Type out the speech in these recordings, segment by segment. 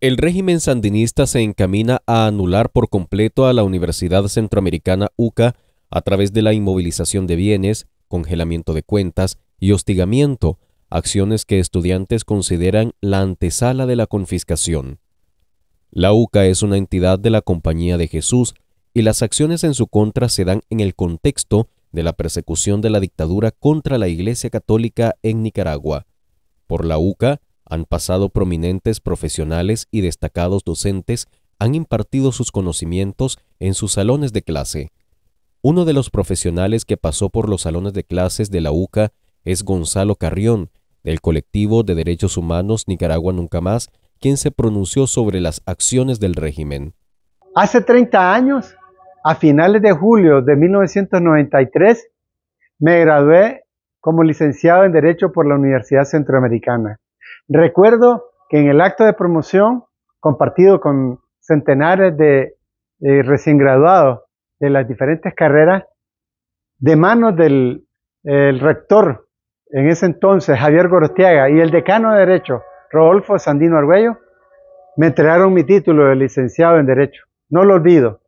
El régimen sandinista se encamina a anular por completo a la Universidad Centroamericana UCA a través de la inmovilización de bienes, congelamiento de cuentas y hostigamiento, acciones que estudiantes consideran la antesala de la confiscación. La UCA es una entidad de la Compañía de Jesús y las acciones en su contra se dan en el contexto de la persecución de la dictadura contra la Iglesia Católica en Nicaragua. Por la UCA han pasado prominentes profesionales y destacados docentes han impartido sus conocimientos en sus salones de clase. Uno de los profesionales que pasó por los salones de clases de la UCA es Gonzalo Carrión, del colectivo de derechos humanos Nicaragua Nunca Más, quien se pronunció sobre las acciones del régimen. Hace 30 años, a finales de julio de 1993, me gradué como licenciado en Derecho por la Universidad Centroamericana. Recuerdo que en el acto de promoción, compartido con centenares de eh, recién graduados de las diferentes carreras, de manos del rector en ese entonces, Javier Gorostiaga, y el decano de Derecho, Rodolfo Sandino Argüello, me entregaron mi título de licenciado en Derecho. No lo olvido.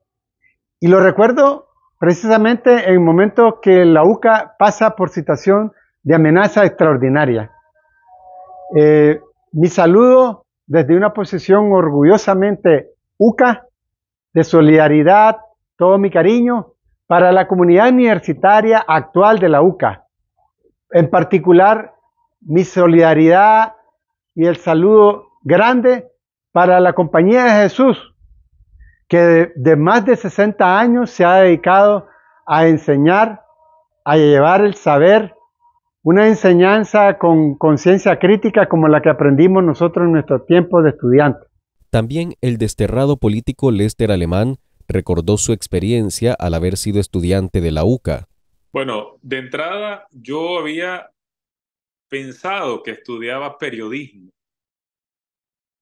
Y lo recuerdo precisamente en el momento que la UCA pasa por situación de amenaza extraordinaria. Eh, mi saludo desde una posición orgullosamente UCA, de solidaridad, todo mi cariño para la comunidad universitaria actual de la UCA. En particular, mi solidaridad y el saludo grande para la Compañía de Jesús, que de, de, más de 60 años se ha dedicado a enseñar, a llevar el saber una enseñanza con conciencia crítica como la que aprendimos nosotros en nuestro tiempo de estudiante. También el desterrado político Lester Alemán recordó su experiencia al haber sido estudiante de la UCA. Bueno, de entrada yo había pensado que estudiaba periodismo.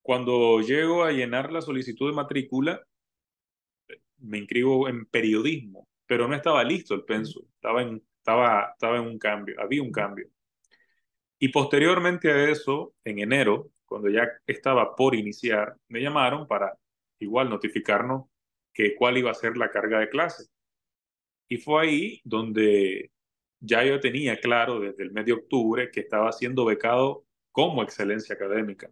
Cuando llego a llenar la solicitud de matrícula, me inscribo en periodismo, pero no estaba listo el mm. penso, estaba en estaba, estaba en un cambio, había un cambio. Y posteriormente a eso, en enero, cuando ya estaba por iniciar, me llamaron para igual notificarnos que cuál iba a ser la carga de clase. Y fue ahí donde ya yo tenía claro desde el mes de octubre que estaba siendo becado como excelencia académica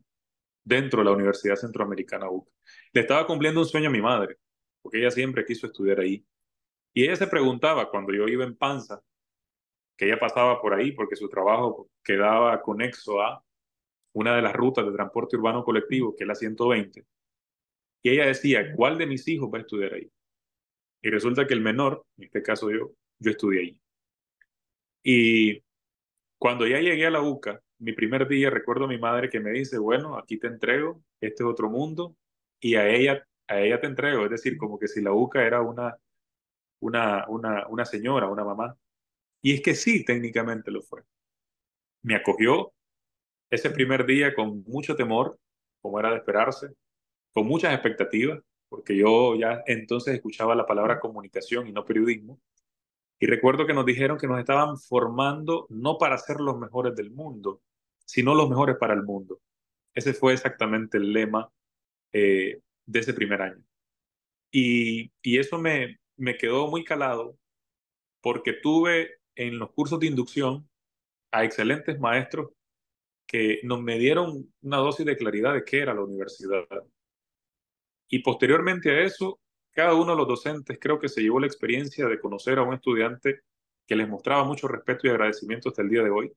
dentro de la Universidad Centroamericana UCA. Le estaba cumpliendo un sueño a mi madre, porque ella siempre quiso estudiar ahí. Y ella se preguntaba cuando yo iba en panza que ella pasaba por ahí porque su trabajo quedaba conexo a una de las rutas de transporte urbano colectivo, que es la 120. Y ella decía, ¿cuál de mis hijos va a estudiar ahí? Y resulta que el menor, en este caso yo, yo estudié ahí. Y cuando ya llegué a la UCA, mi primer día, recuerdo a mi madre que me dice, bueno, aquí te entrego, este es otro mundo, y a ella, a ella te entrego. Es decir, como que si la UCA era una, una, una, una señora, una mamá, y es que sí, técnicamente lo fue. Me acogió ese primer día con mucho temor, como era de esperarse, con muchas expectativas, porque yo ya entonces escuchaba la palabra comunicación y no periodismo. Y recuerdo que nos dijeron que nos estaban formando no para ser los mejores del mundo, sino los mejores para el mundo. Ese fue exactamente el lema eh, de ese primer año. Y, eso me, me quedó muy calado porque tuve en los cursos de inducción a excelentes maestros que nos me dieron una dosis de claridad de qué era la universidad. Y posteriormente a eso, cada uno de los docentes creo que se llevó la experiencia de conocer a un estudiante que les mostraba mucho respeto y agradecimiento hasta el día de hoy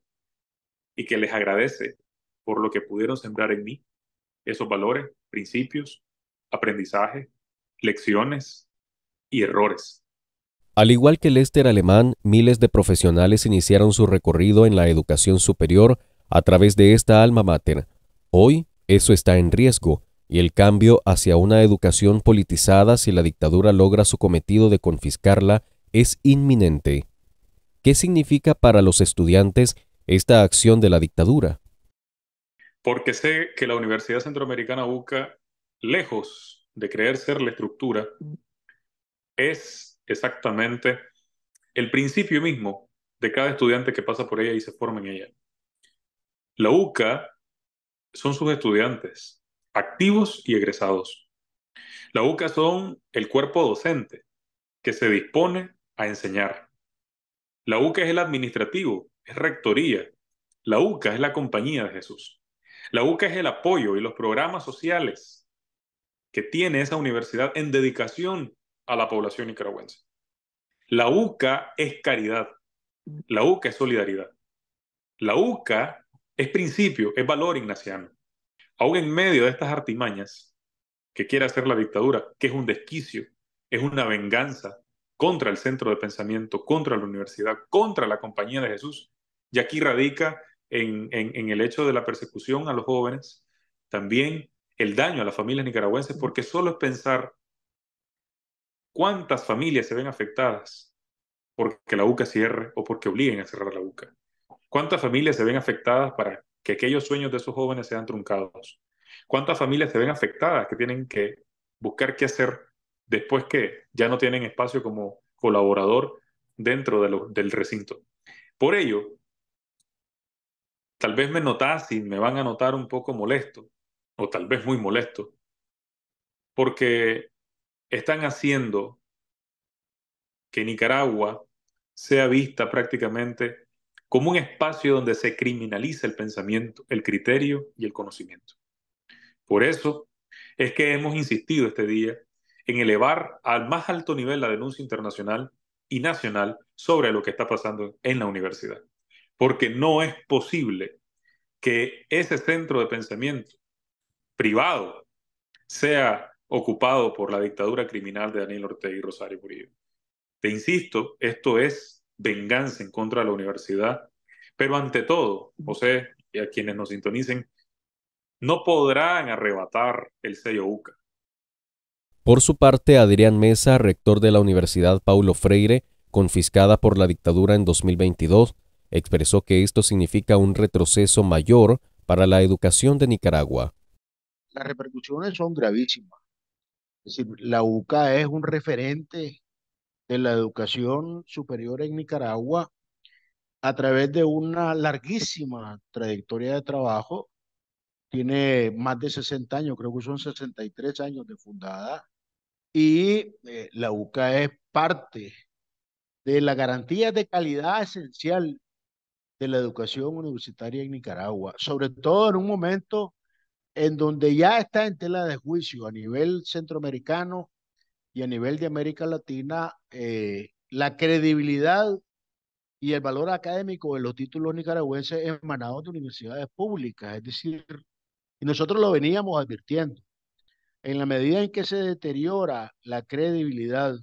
y que les agradece por lo que pudieron sembrar en mí, esos valores, principios, aprendizaje, lecciones y errores. Al igual que Lester Alemán, miles de profesionales iniciaron su recorrido en la educación superior a través de esta alma mater. Hoy, eso está en riesgo, y el cambio hacia una educación politizada si la dictadura logra su cometido de confiscarla es inminente. ¿Qué significa para los estudiantes esta acción de la dictadura? Porque sé que la Universidad Centroamericana busca, lejos de creer ser la estructura, es exactamente el principio mismo de cada estudiante que pasa por ella y se forma en ella. La UCA son sus estudiantes, activos y egresados. La UCA son el cuerpo docente que se dispone a enseñar. La UCA es el administrativo, es rectoría. La UCA es la compañía de Jesús. La UCA es el apoyo y los programas sociales que tiene esa universidad en dedicación a la población nicaragüense. La UCA es caridad, la UCA es solidaridad, la UCA es principio, es valor ignaciano. Aún en medio de estas artimañas que quiere hacer la dictadura, que es un desquicio, es una venganza contra el centro de pensamiento, contra la universidad, contra la compañía de Jesús, y aquí radica en, el hecho de la persecución a los jóvenes, también el daño a las familias nicaragüenses, porque solo es pensar ¿Cuántas familias se ven afectadas porque la UCA cierre o porque obliguen a cerrar la UCA? ¿Cuántas familias se ven afectadas para que aquellos sueños de esos jóvenes sean truncados? ¿Cuántas familias se ven afectadas que tienen que buscar qué hacer después que ya no tienen espacio como colaborador dentro del recinto? Por ello, tal vez me notas y me van a notar un poco molesto, o tal vez muy molesto, porque están haciendo que Nicaragua sea vista prácticamente como un espacio donde se criminaliza el pensamiento, el criterio y el conocimiento. Por eso es que hemos insistido este día en elevar al más alto nivel la denuncia internacional y nacional sobre lo que está pasando en la universidad. Porque no es posible que ese centro de pensamiento privado sea ocupado por la dictadura criminal de Daniel Ortega y Rosario Murillo. Te insisto, esto es venganza en contra de la universidad, pero ante todo, José, y a quienes nos sintonicen, no podrán arrebatar el sello UCA. Por su parte, Adrián Mesa, rector de la Universidad Paulo Freire, confiscada por la dictadura en 2022, expresó que esto significa un retroceso mayor para la educación de Nicaragua. Las repercusiones son gravísimas decir, la UCA es un referente de la educación superior en Nicaragua a través de una larguísima trayectoria de trabajo. Tiene más de 60 años, creo que son 63 años de fundada. Y eh, la UCA es parte de la garantía de calidad esencial de la educación universitaria en Nicaragua, sobre todo en un momento en donde ya está en tela de juicio a nivel centroamericano y a nivel de América Latina eh, la credibilidad y el valor académico de los títulos nicaragüenses emanados de universidades públicas. Es decir, y nosotros lo veníamos advirtiendo. En la medida en que se deteriora la credibilidad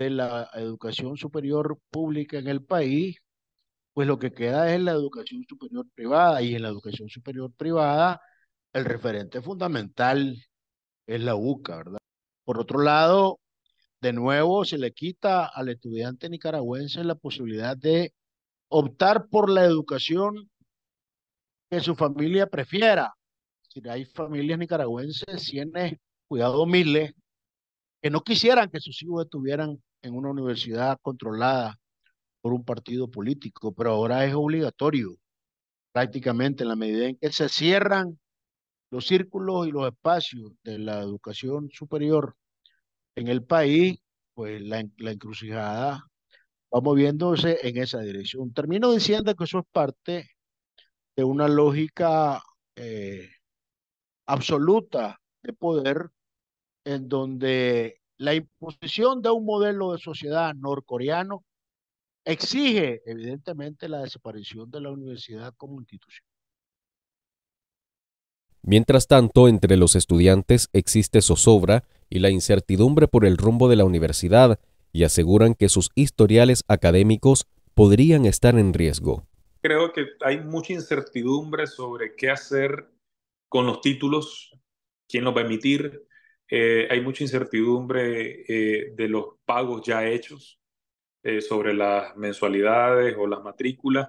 de la educación superior pública en el país, pues lo que queda es la educación superior privada y en la educación superior privada el referente fundamental es la UCA, ¿verdad? Por otro lado, de nuevo se le quita al estudiante nicaragüense la posibilidad de optar por la educación que su familia prefiera. Si hay familias nicaragüenses, cienes, cuidado miles, que no quisieran que sus hijos estuvieran en una universidad controlada por un partido político, pero ahora es obligatorio prácticamente en la medida en que se cierran los círculos y los espacios de la educación superior en el país, pues la, encrucijada va moviéndose en esa dirección. Termino diciendo que eso es parte de una lógica eh, absoluta de poder en donde la imposición de un modelo de sociedad norcoreano exige evidentemente la desaparición de la universidad como institución. Mientras tanto, entre los estudiantes existe zozobra y la incertidumbre por el rumbo de la universidad y aseguran que sus historiales académicos podrían estar en riesgo. Creo que hay mucha incertidumbre sobre qué hacer con los títulos, quién los va a emitir. Eh, hay mucha incertidumbre eh, de los pagos ya hechos eh, sobre las mensualidades o las matrículas.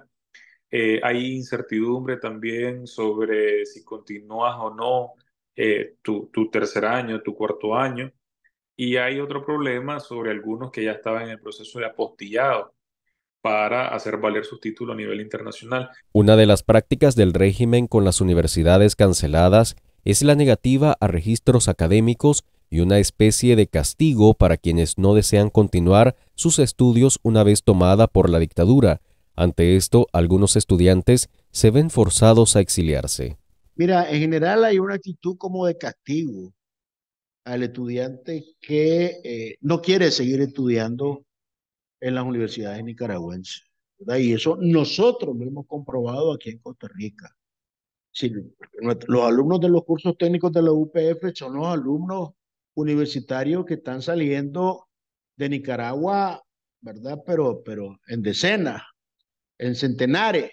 Eh, hay incertidumbre también sobre si continúas o no eh, tu, tercer año, tu cuarto año. Y hay otro problema sobre algunos que ya estaban en el proceso de apostillado para hacer valer su título a nivel internacional. Una de las prácticas del régimen con las universidades canceladas es la negativa a registros académicos y una especie de castigo para quienes no desean continuar sus estudios una vez tomada por la dictadura, ante esto, algunos estudiantes se ven forzados a exiliarse. Mira, en general hay una actitud como de castigo al estudiante que eh, no quiere seguir estudiando en las universidades nicaragüenses. Y eso nosotros lo hemos comprobado aquí en Costa Rica. los alumnos de los cursos técnicos de la UPF son los alumnos universitarios que están saliendo de Nicaragua, ¿verdad? Pero, pero en decenas, en centenares.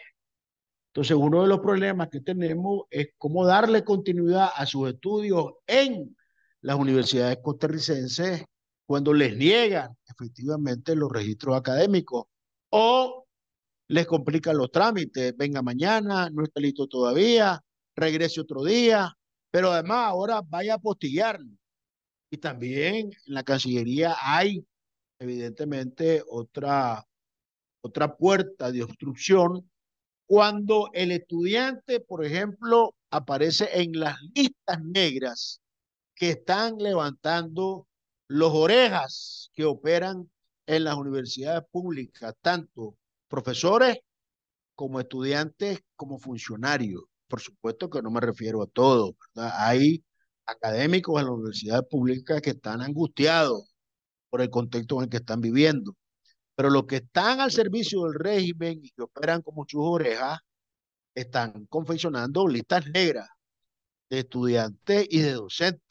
Entonces, uno de los problemas que tenemos es cómo darle continuidad a sus estudios en las universidades costarricenses cuando les niegan efectivamente los registros académicos o les complican los trámites. Venga mañana, no está listo todavía, regrese otro día, pero además ahora vaya a postillarlo. Y también en la Cancillería hay evidentemente otra otra puerta de obstrucción, cuando el estudiante, por ejemplo, aparece en las listas negras que están levantando los orejas que operan en las universidades públicas, tanto profesores como estudiantes, como funcionarios. Por supuesto que no me refiero a verdad Hay académicos en las universidades públicas que están angustiados por el contexto en el que están viviendo. Pero los que están al servicio del régimen y que operan como sus orejas, están confeccionando listas negras de estudiantes y de docentes.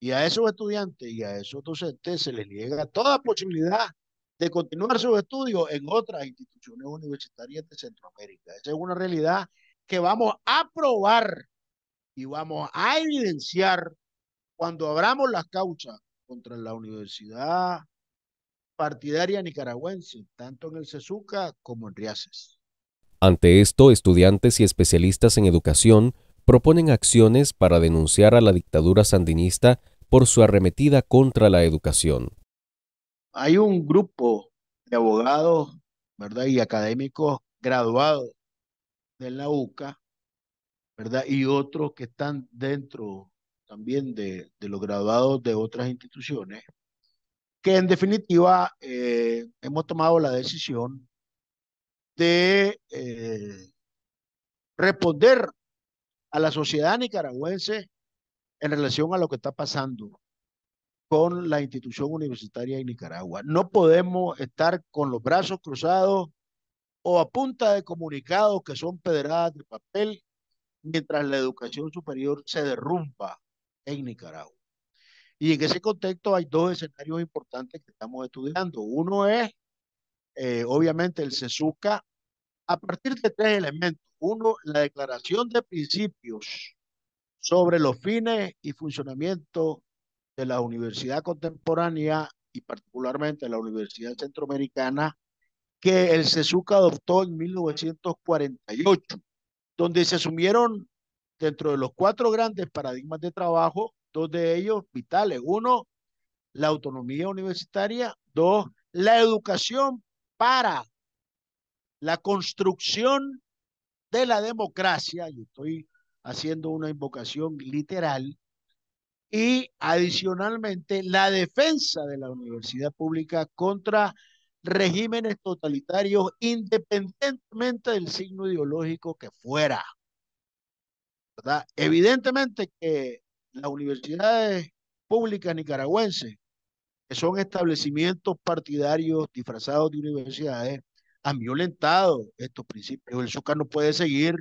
Y a esos estudiantes y a esos docentes se les niega toda posibilidad de continuar sus estudios en otras instituciones universitarias de Centroamérica. Esa es una realidad que vamos a probar y vamos a evidenciar cuando abramos las causas contra la Universidad partidaria nicaragüense, tanto en el SESUCA como en Riaces. Ante esto, estudiantes y especialistas en educación proponen acciones para denunciar a la dictadura sandinista por su arremetida contra la educación. Hay un grupo de abogados ¿verdad? y académicos graduados de la UCA ¿verdad? y otros que están dentro también de los graduados de otras instituciones, que en definitiva eh, hemos tomado la decisión de eh, responder a la sociedad nicaragüense en relación a lo que está pasando con la institución universitaria en Nicaragua. No podemos estar con los brazos cruzados o a punta de comunicados que son pedradas de papel mientras la educación superior se derrumba en Nicaragua. Y en ese contexto hay dos escenarios importantes que estamos estudiando. Uno es, eh, obviamente, el SESUCA a partir de tres elementos. Uno, la declaración de principios sobre los fines y funcionamiento de la universidad contemporánea y particularmente la Universidad Centroamericana que el SESUCA adoptó en 1948, donde se asumieron dentro de los cuatro grandes paradigmas de trabajo dos de ellos vitales. Uno, la autonomía universitaria. Dos, la educación para la construcción de la democracia. Yo estoy haciendo una invocación literal. Y adicionalmente, la defensa de la universidad pública contra regímenes totalitarios independientemente del signo ideológico que fuera. ¿verdad? Evidentemente que las universidades públicas nicaragüenses, que son establecimientos partidarios disfrazados de universidades, han violentado estos principios. El SUCA no puede seguir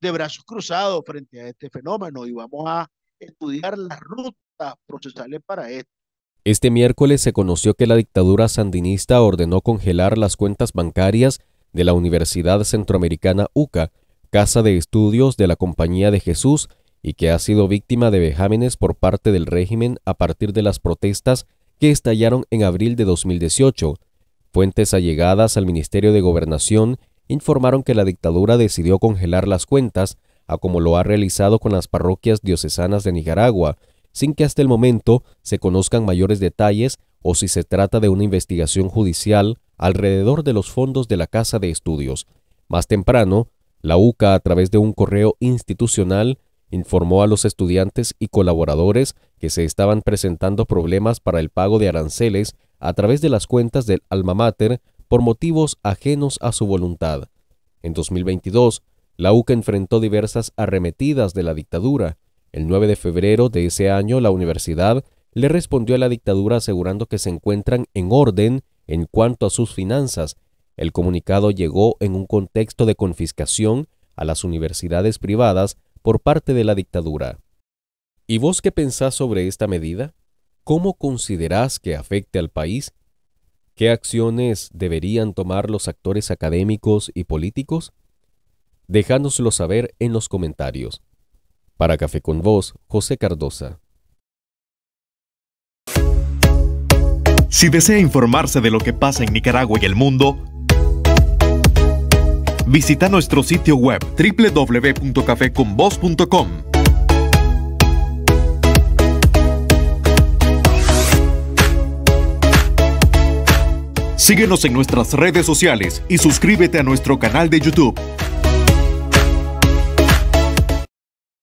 de brazos cruzados frente a este fenómeno y vamos a estudiar las rutas procesales para esto. Este miércoles se conoció que la dictadura sandinista ordenó congelar las cuentas bancarias de la Universidad Centroamericana UCA, Casa de Estudios de la Compañía de Jesús y que ha sido víctima de vejámenes por parte del régimen a partir de las protestas que estallaron en abril de 2018. Fuentes allegadas al Ministerio de Gobernación informaron que la dictadura decidió congelar las cuentas, a como lo ha realizado con las parroquias diocesanas de Nicaragua, sin que hasta el momento se conozcan mayores detalles o si se trata de una investigación judicial alrededor de los fondos de la Casa de Estudios. Más temprano, la UCA, a través de un correo institucional, informó a los estudiantes y colaboradores que se estaban presentando problemas para el pago de aranceles a través de las cuentas del alma mater por motivos ajenos a su voluntad. En 2022, la UCA enfrentó diversas arremetidas de la dictadura. El 9 de febrero de ese año, la universidad le respondió a la dictadura asegurando que se encuentran en orden en cuanto a sus finanzas. El comunicado llegó en un contexto de confiscación a las universidades privadas por parte de la dictadura. ¿Y vos qué pensás sobre esta medida? ¿Cómo considerás que afecte al país? ¿Qué acciones deberían tomar los actores académicos y políticos? Déjanoslo saber en los comentarios. Para Café con Vos, José Cardosa. Si desea informarse de lo que pasa en Nicaragua y el mundo, visita nuestro sitio web www.cafeconvoz.com. Síguenos en nuestras redes sociales y suscríbete a nuestro canal de YouTube.